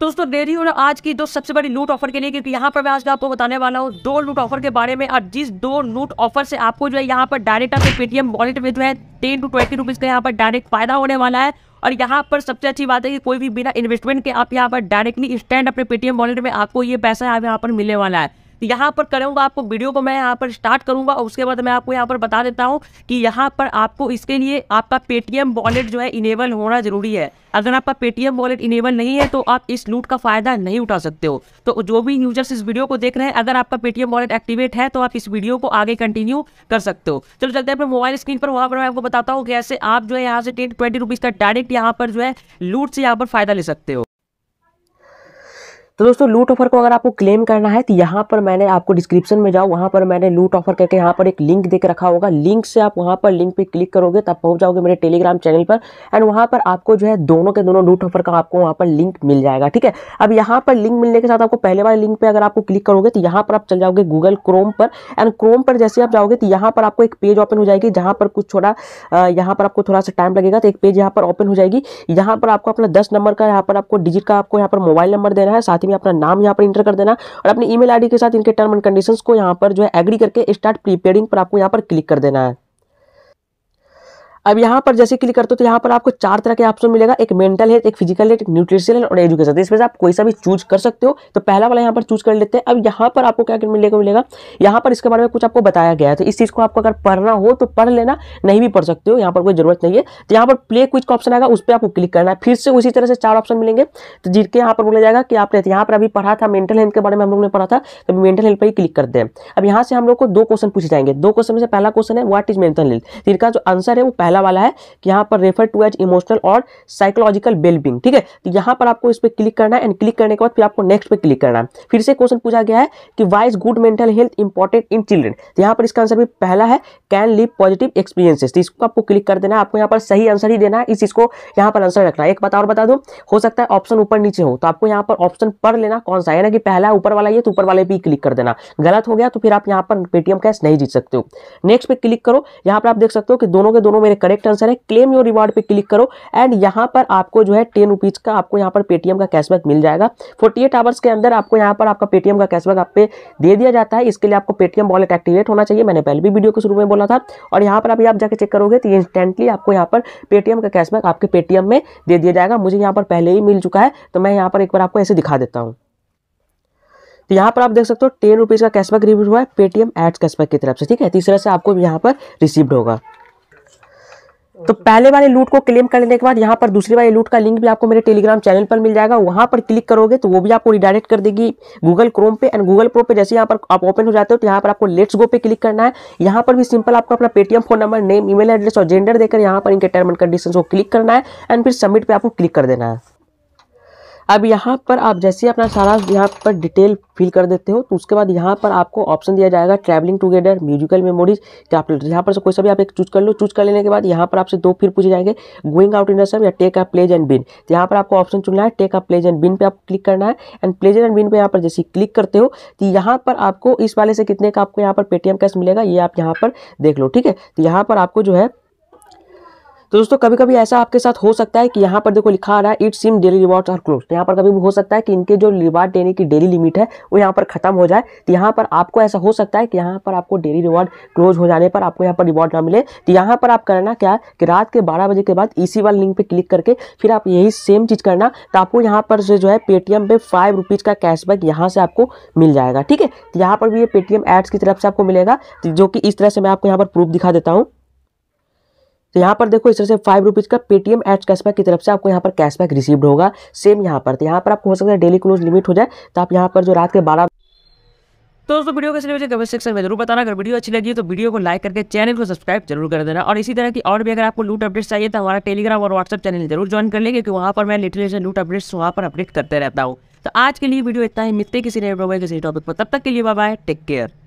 तो दोस्तों देरी हो रहा आज की दो सबसे बड़ी लूट ऑफर के लिए क्योंकि यहाँ पर मैं आज आपको बताने वाला हूँ दो लूट ऑफर के बारे में और जिस दो लूट ऑफर से आपको जो है यहाँ पर डायरेक्ट आपके पेटीएम वॉलेट में जो है टेन टू ट्वेंटी रुपीज़ का यहाँ पर डायरेक्ट फायदा होने वाला है और यहाँ पर सबसे अच्छी बात है कि कोई भी बिना इन्वेस्टमेंट के आप यहाँ पर डायरेक्टली स्टैंड अपने पेटीएम वॉलेट में आपको ये पैसा यहाँ पर मिलने वाला है यहाँ पर करूँगा आपको वीडियो को मैं यहाँ पर स्टार्ट करूँगा और उसके बाद मैं आपको यहाँ पर बता देता हूँ कि यहाँ पर आपको इसके लिए आपका पेटीएम वॉलेट जो है इनेबल होना ज़रूरी है अगर आपका पेटीएम वॉलेट इनेबल नहीं है तो आप इस लूट का फ़ायदा नहीं उठा सकते हो तो जो भी यूजर्स इस वीडियो को देख रहे हैं अगर आपका पेटीएम वॉलेट एक्टिवेट है तो आप इस वीडियो को आगे कंटिन्यू कर सकते हो चलो चलते हैं अपने मोबाइल स्क्रीन पर वहाँ पर मैं आपको बताता हूँ कैसे आप जो है यहाँ से टेन ट्वेंटी रुपीज़ का डायरेक्ट यहाँ पर जो है लूट से यहाँ पर फ़ायदा ले सकते हो तो दोस्तों लूट ऑफर को अगर आपको क्लेम करना है तो यहाँ पर मैंने आपको डिस्क्रिप्शन में जाओ वहाँ पर मैंने लूट ऑफर करके यहाँ पर एक लिंक देख रखा होगा लिंक से आप वहाँ पर लिंक पे क्लिक करोगे तब पहुँच जाओगे मेरे टेलीग्राम चैनल पर एंड वहाँ पर आपको जो है दोनों के दोनों लूट ऑफर का आपको वहाँ पर लिंक मिल जाएगा ठीक है अब यहाँ पर लिंक मिलने के साथ आपको पहले वाले लिंक पर अगर आपको क्लिक करोगे तो यहाँ पर आप चल जाओगे गूगल क्रोम पर एंड क्रोम पर जैसे आप जाओगे तो यहाँ पर आपको एक पेज ओपन हो जाएगी जहाँ पर कुछ थोड़ा यहाँ पर आपको थोड़ा सा टाइम लगेगा तो एक पेज यहाँ पर ओपन हो जाएगी यहाँ पर आपको अपना दस नंबर का यहाँ पर आपको डिजिट का आपको यहाँ पर मोबाइल नंबर देना है साथ ही में अपना नाम यहाँ पर इंटर कर देना और अपनी ईमेल आईडी के साथ इनके टर्म एंड कंडीशंस को यहाँ पर जो है एग्री करके स्टार्ट प्रीपेयरिंग पर आपको यहाँ पर क्लिक कर देना है अब यहाँ पर जैसे क्लिक करते हो तो यहाँ पर आपको चार तरह के ऑप्शन मिलेगा एक मेंटल हेल्थ एक फिजिकल हेल्थ एक न्यूट्रिशियल हेल्थ और एजुकेशन तो इसमें से आप कोई सा भी चूज कर सकते हो तो पहला वाला यहाँ पर चूज कर लेते हैं अब यहाँ पर आपको क्या मिलने को मिलेगा यहाँ पर इसके बारे में कुछ आपको बताया गया है तो इस चीज़ को आपको अगर पढ़ना हो तो पढ़ लेना नहीं भी पढ़ सकते हो यहाँ पर कोई जरूरत नहीं है तो यहाँ पर प्ले क्विज का ऑप्शन आएगा उस पर आपको क्लिक करना है फिर से उसी तरह से चार ऑप्शन मिलेंगे तो जिनके यहाँ पर बोला जाएगा कि आपने यहाँ पर अभी पढ़ा था मेंटल हेल्थ के बारे में हम लोग ने पढ़ा था तो मेंटल हेल्थ पर ही क्लिक करते हैं अब यहाँ से हम लोग को दो क्वेश्चन पूछे जाएंगे दो क्वेश्चन में से पहला क्वेश्चन है वाट इज मेंटल हेल्थ जिनका जो आंसर है वो पहला पहला वाला है कि यहाँ पर रेफर टू एज इमोशनल और साइकोलॉजिकल वेलबिंग ठीक है तो यहाँ पर आपको इस पर क्लिक करना है एंड क्लिक करने के बाद फिर आपको नेक्स्ट पे क्लिक करना है फिर से क्वेश्चन पूछा गया है कि why is good mental health important in children तो यहाँ पर इसका आंसर भी पहला है कैन लिव पॉजिटिव एक्सपीरियंसेस तो इसको आपको क्लिक कर देना है आपको यहाँ पर सही आंसर ही देना है इस इसको यहाँ पर आंसर रखना है एक बात और बता दूँ हो सकता है ऑप्शन ऊपर नीचे हो तो आपको यहाँ पर ऑप्शन पढ़ लेना कौन सा है ना कि पहला ऊपर वाला ये तो ऊपर वाले भी क्लिक कर देना गलत हो गया तो फिर आप यहाँ पर पेटीएम कैश नहीं जीत सकते हो नेक्स्ट पे क्लिक करो यहाँ पर आप देख सकते हो कि दोनों के दोनों मेरे करेक्ट आंसर है क्लेम योर रिवार्ड पे क्लिक करो एंड यहाँ पर आपको जो है टेन रुपीज़ का आपको यहाँ पर पेटीएम का कैशबैक मिल जाएगा फोर्टी एट आवर्स के अंदर आपको यहाँ पर आपका पेटीएम का कैशबैक आप पे दे दिया जाता है इसके लिए आपको पेटीएम वॉलेट एक्टिवेट होना चाहिए मैंने पहले भी वीडियो के शुरू में बोला था और यहाँ पर अभी आप जाकर चेक करोगे तो इंस्टेंटली आपको यहाँ पर पेटीएम का कैशबैक आपके पेटीएम में दे दिया जाएगा मुझे यहाँ पर पहले ही मिल चुका है तो मैं यहाँ पर एक बार आपको ऐसे दिखा देता हूँ तो यहाँ पर आप देख सकते हो टेन रुपीज़ का कैशबैक रिव्यू हुआ है पेटीएम एड्स कैशबैक की तरफ से ठीक है तीसरे से आपको यहाँ पर रिसीव्ड होगा तो पहले वाले लूट को क्लेम करने के बाद यहाँ पर दूसरे वाले लूट का लिंक भी आपको मेरे टेलीग्राम चैनल पर मिल जाएगा वहाँ पर क्लिक करोगे तो वो भी आपको रिडायरेक्ट कर देगी गूगल क्रोम पे एंड गूगल प्रो पे जैसे यहाँ पर आप ओपन हो जाते हो तो यहाँ पर आपको लेट्स गो पे क्लिक करना है यहाँ पर भी सिंपल आपको अपना Paytm phone number name email address और जेंडर देकर यहाँ पर इनके टर्म एंड कंडीशन को क्लिक करना है एंड फिर सबमिट पर आपको क्लिक कर देना है अब यहाँ पर आप जैसे अपना सारा यहाँ पर डिटेल फिल कर देते हो तो उसके बाद यहाँ पर आपको ऑप्शन दिया जाएगा travelling together musical memories capital यहाँ पर से कोई सा भी आप एक चूज कर लो चूज कर लेने के बाद यहाँ पर आपसे दो फिर पूछे जाएंगे गोइंग आउट इन सब या take a pledge and win तो यहाँ पर आपको ऑप्शन चुनना है take a pledge and win पर आप क्लिक करना है एंड प्लेज एंड बिन पे यहाँ पर जैसे क्लिक करते हो तो यहाँ पर आपको इस वाले से कितने का आपको यहाँ पर पेटीएम कैश मिलेगा ये आप यहाँ पर देख लो ठीक है तो यहाँ पर आपको जो है तो दोस्तों कभी कभी ऐसा आपके साथ हो सकता है कि यहाँ पर देखो लिखा आ रहा है it seem daily reward are close तो यहाँ पर कभी भी हो सकता है कि इनके जो रिवार्ड देने की डेली लिमिट है वो यहाँ पर खत्म हो जाए तो यहाँ पर आपको ऐसा हो सकता है कि यहाँ पर आपको डेली रिवार्ड क्लोज हो जाने पर आपको यहाँ पर रिवॉर्ड ना मिले तो यहाँ पर आप करना क्या है कि रात के बारह बजे के बाद इसी वाले लिंक पर क्लिक करके फिर आप यही सेम चीज़ करना तो आपको यहाँ पर जो है पेटीएम पे फाइव रुपीज़ का कैशबैक यहाँ से आपको मिल जाएगा ठीक है तो यहाँ पर भी ये पेटीएम एड्स की तरफ से आपको मिलेगा जो कि इस तरह से मैं आपको यहाँ पर प्रूफ दिखा देता हूँ तो यहाँ पर देखो इस तरह से फाइव रुपीज़ का पेटीएम एड्स कैशबैक की तरफ से आपको यहाँ पर कैशबैक रिसीव्ड होगा सेम यहाँ पर तो यहाँ पर आपको हो सकता है डेली क्लोज लिमिट हो जाए तो आप यहाँ पर जो रात के बारह तो दोस्तों वीडियो कैसे मुझे कमेंट सेक्शन में जरूर बताना अगर वीडियो अच्छी लगी तो वीडियो को लाइक करके चैनल को सब्सक्राइब जरूर कर देना और इसी तरह की और भी अगर आपको लूट अपडेट्स चाहिए तो हमारा टेलीग्राम और व्हाट्सअप चैनल जरूर ज्वाइन कर लें क्योंकि वहाँ पर मैं लिटरली लूट अपडेट्स वहाँ पर अपडेट करते रहता हूँ तो आज के लिए वीडियो इतना ही मिलते किसी ने किसी टॉपिक पर तब तक के लिए बाय टेक केयर